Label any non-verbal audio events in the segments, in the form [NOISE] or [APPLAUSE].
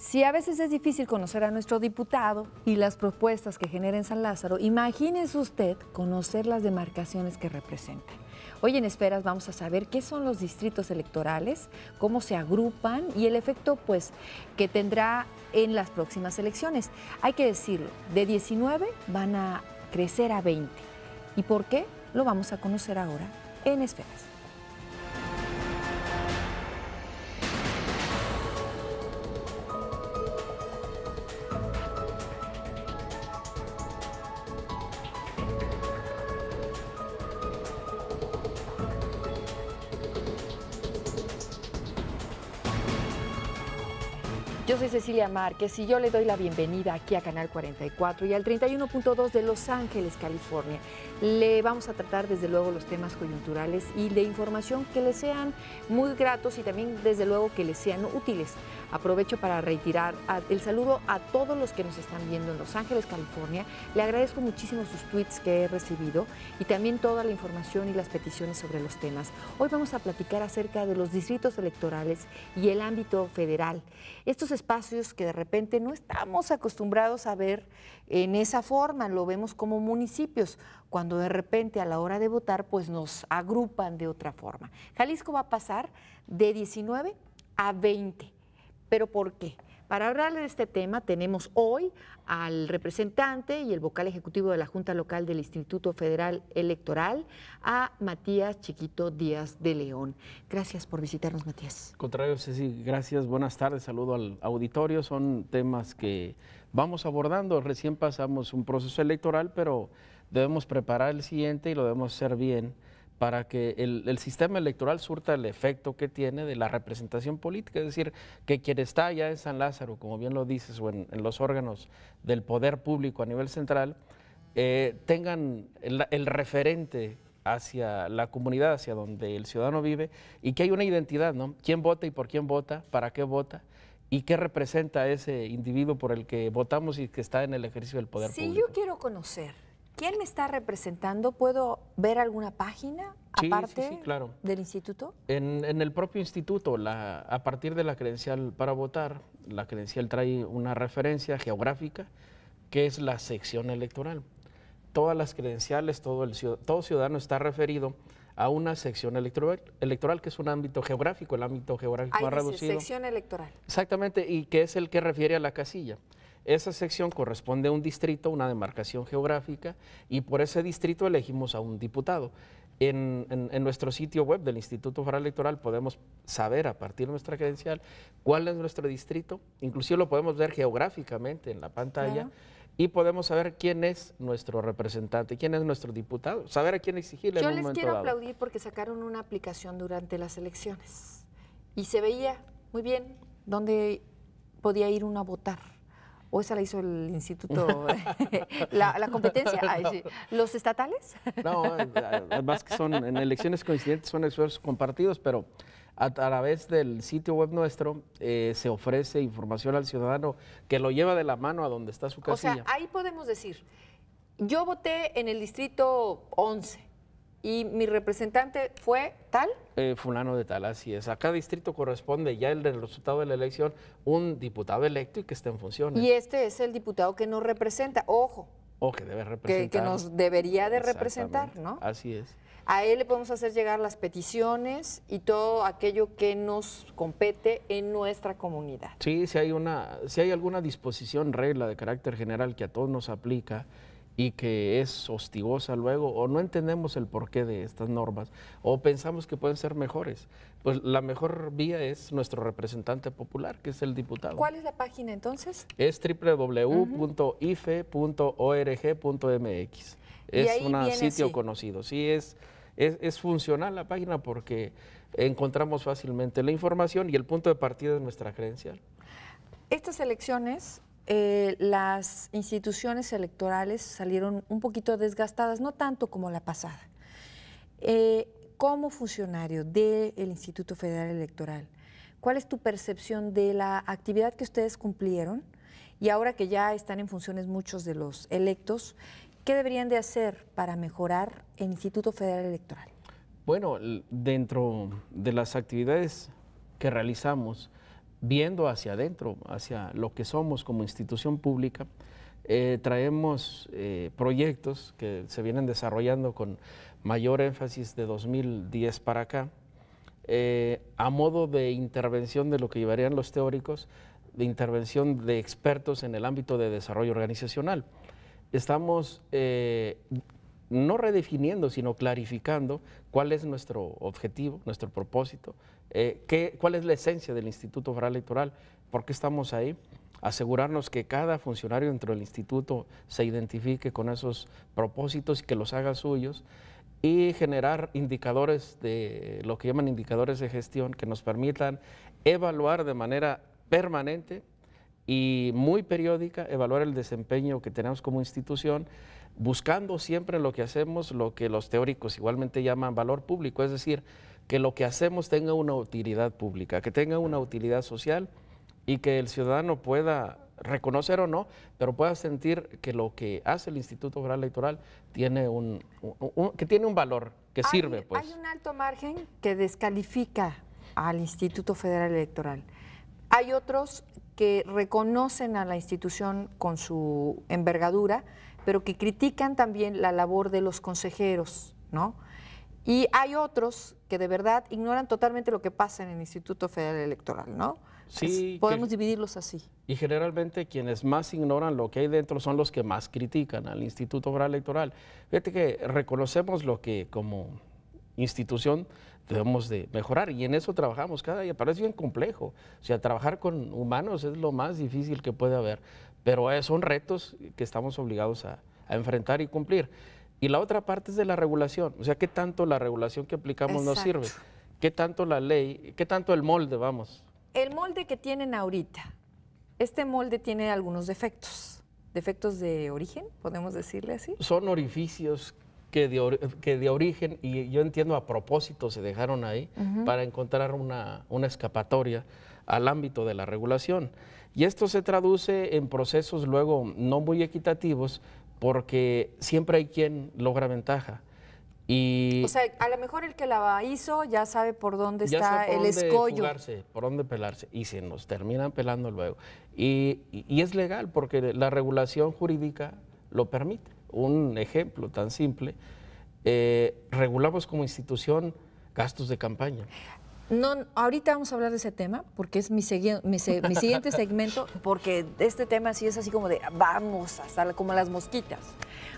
Si a veces es difícil conocer a nuestro diputado y las propuestas que genera en San Lázaro, imagínese usted conocer las demarcaciones que representa. Hoy en Esferas vamos a saber qué son los distritos electorales, cómo se agrupan y el efecto pues, que tendrá en las próximas elecciones. Hay que decirlo, de 19 van a crecer a 20. ¿Y por qué? Lo vamos a conocer ahora en Esferas. Yo soy Cecilia Márquez y yo le doy la bienvenida aquí a Canal 44 y al 31.2 de Los Ángeles, California. Le vamos a tratar desde luego los temas coyunturales y de información que le sean muy gratos y también desde luego que les sean útiles. Aprovecho para retirar el saludo a todos los que nos están viendo en Los Ángeles, California. Le agradezco muchísimo sus tweets que he recibido y también toda la información y las peticiones sobre los temas. Hoy vamos a platicar acerca de los distritos electorales y el ámbito federal. Estos espacios que de repente no estamos acostumbrados a ver en esa forma, lo vemos como municipios, cuando de repente a la hora de votar pues nos agrupan de otra forma. Jalisco va a pasar de 19 a 20 ¿Pero por qué? Para hablarle de este tema tenemos hoy al representante y el vocal ejecutivo de la Junta Local del Instituto Federal Electoral, a Matías Chiquito Díaz de León. Gracias por visitarnos, Matías. Contrario, sí, gracias, buenas tardes, saludo al auditorio. Son temas que vamos abordando. Recién pasamos un proceso electoral, pero debemos preparar el siguiente y lo debemos hacer bien para que el, sistema electoral surta el efecto que tiene de la representación política, es decir, que quien está allá en San Lázaro, como bien lo dices, o en, los órganos del poder público a nivel central, eh, tengan el, referente hacia la comunidad, hacia donde el ciudadano vive, y que hay una identidad, ¿no? ¿Quién vota y por quién vota? ¿Para qué vota? ¿Y qué representa ese individuo por el que votamos y que está en el ejercicio del poder público? Sí, yo quiero conocer ¿Quién me está representando? ¿Puedo ver alguna página aparte claro. del instituto? En, el propio instituto, a partir de la credencial para votar, la credencial trae una referencia geográfica que es la sección electoral. Todas las credenciales, todo, ciudadano está referido a una sección electoral, electoral que es un ámbito geográfico, el ámbito geográfico Ahí más dice, reducido. Sección electoral. Exactamente, y que es el que refiere a la casilla. Esa sección corresponde a un distrito, una demarcación geográfica, y por ese distrito elegimos a un diputado. En, nuestro sitio web del Instituto Federal Electoral podemos saber a partir de nuestra credencial cuál es nuestro distrito, inclusive lo podemos ver geográficamente en la pantalla y podemos saber quién es nuestro representante, quién es nuestro diputado, saber a quién exigirle. Yo en un les quiero aplaudir porque sacaron una aplicación durante las elecciones y se veía muy bien dónde podía ir uno a votar. ¿O esa la hizo el instituto, [LAUGHS] [LAUGHS] la, competencia? ¿Los estatales? [LAUGHS] no, además que son en elecciones coincidentes, son esfuerzos compartidos, pero a través del sitio web nuestro eh, se ofrece información al ciudadano que lo lleva de la mano a donde está su casilla. O sea, ahí podemos decir, yo voté en el distrito 11, y mi representante fue tal. Eh, fulano de tal, así es. A cada distrito corresponde ya el, resultado de la elección un diputado electo y que está en función. Y este es el diputado que nos representa, ojo. O que debe representar. Que, que nos debería de representar, ¿no? Así es. A él le podemos hacer llegar las peticiones y todo aquello que nos compete en nuestra comunidad. Sí, si hay, una, si hay alguna disposición, regla de carácter general que a todos nos aplica, y que es hostigosa luego, o no entendemos el porqué de estas normas, o pensamos que pueden ser mejores, pues la mejor vía es nuestro representante popular, que es el diputado. ¿Cuál es la página entonces? Es www.ife.org.mx. Es un sitio conocido, sí, es, es, es funcional la página porque encontramos fácilmente la información y el punto de partida de nuestra creencia. Estas elecciones eh, las instituciones electorales salieron un poquito desgastadas, no tanto como la pasada. Eh, como funcionario del Instituto Federal Electoral, ¿cuál es tu percepción de la actividad que ustedes cumplieron? Y ahora que ya están en funciones muchos de los electos, ¿qué deberían de hacer para mejorar el Instituto Federal Electoral? Bueno, dentro de las actividades que realizamos, viendo hacia adentro, hacia lo que somos como institución pública, eh, traemos eh, proyectos que se vienen desarrollando con mayor énfasis de 2010 para acá, eh, a modo de intervención de lo que llevarían los teóricos, de intervención de expertos en el ámbito de desarrollo organizacional. Estamos no redefiniendo, sino clarificando cuál es nuestro objetivo, nuestro propósito, eh, cuál es la esencia del Instituto Federal Electoral, por qué estamos ahí, asegurarnos que cada funcionario dentro del instituto se identifique con esos propósitos y que los haga suyos y generar indicadores de lo que llaman indicadores de gestión que nos permitan evaluar de manera permanente y muy periódica evaluar el desempeño que tenemos como institución, buscando siempre lo que hacemos lo que los teóricos igualmente llaman valor público, es decir, que lo que hacemos tenga una utilidad pública, que tenga una utilidad social y que el ciudadano pueda reconocer o no, pero pueda sentir que lo que hace el Instituto Federal Electoral tiene un, que tiene un valor, que sirve. Pues. Hay un alto margen que descalifica al Instituto Federal Electoral. Hay otros que reconocen a la institución con su envergadura, pero que critican también la labor de los consejeros, ¿no? Y hay otros que de verdad ignoran totalmente lo que pasa en el Instituto Federal Electoral, ¿no? Sí. podemos dividirlos así. Y generalmente quienes más ignoran lo que hay dentro son los que más critican al Instituto Federal Electoral. Fíjate que reconocemos lo que como institución debemos de mejorar y en eso trabajamos cada día, parece bien complejo. O sea, trabajar con humanos es lo más difícil que puede haber, pero son retos que estamos obligados a, enfrentar y cumplir. Y la otra parte es de la regulación, o sea, qué tanto la regulación que aplicamos nos sirve, qué tanto la ley, qué tanto el molde, vamos. El molde que tienen ahorita, este molde tiene algunos defectos. ¿Defectos de origen, podemos decirle así? Son orificios que de que origen, y yo entiendo a propósito se dejaron ahí, para encontrar una, una escapatoria al ámbito de la regulación. Y esto se traduce en procesos luego no muy equitativos porque siempre hay quien logra ventaja. Y o sea, a lo mejor el que la hizo ya sabe por dónde está por el dónde escollo. por dónde pelarse. Y se nos terminan pelando luego. y, y es legal porque la regulación jurídica lo permite. Un ejemplo tan simple, eh, regulamos como institución gastos de campaña. No, ahorita vamos a hablar de ese tema porque es mi, mi, siguiente segmento, porque este tema sí es así como de vamos a estar, como las mosquitas.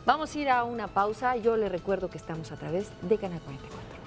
Vamos a ir a una pausa. Yo le recuerdo que estamos a través de Canal 44.